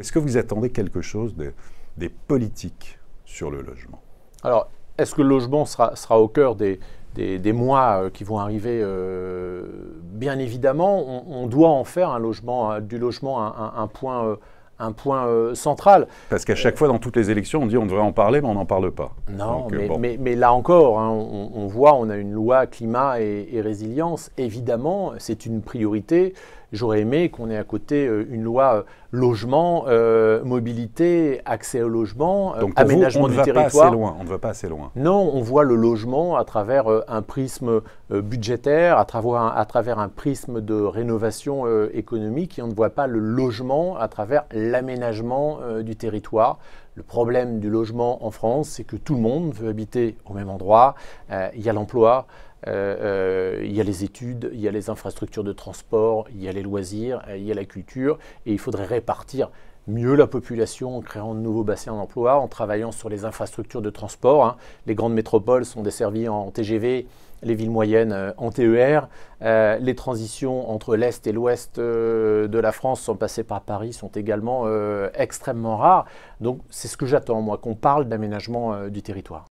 Est-ce que vous attendez quelque chose des politiques sur le logement Alors, est-ce que le logement sera, au cœur des, des, mois euh, qui vont arriver euh, Bien évidemment, on, doit en faire un logement, euh, du logement un, point un point central. Parce qu'à chaque fois, dans toutes les élections, on dit on devrait en parler, mais on n'en parle pas. Non, mais, mais, là encore, hein, on, voit, on a une loi climat et, et résilience. Évidemment, c'est une priorité J'aurais aimé qu'on ait à côté euh, une loi euh, logement, euh, mobilité, accès au logement, aménagement du territoire. Assez loin. On ne va pas assez loin. Non, on voit le logement à travers un prisme budgétaire, à travers un, prisme de rénovation économique, et on ne voit pas le logement à travers l'aménagement du territoire. Le problème du logement en France, c'est que tout le monde veut habiter au même endroit. Il y a l'emploi, euh, euh, il y a les études, il y a les infrastructures de transport, il y a les loisirs, euh, il y a la culture, et il faudrait répartir mieux la population en créant de nouveaux bassins d'emploi, en travaillant sur les infrastructures de transport. Hein. Les grandes métropoles sont desservies en TGV, les villes moyennes en TER. les transitions entre l'Est et l'Ouest de la France, sans passer par Paris, sont également extrêmement rares. Donc c'est ce que j'attends, moi, qu'on parle d'aménagement du territoire.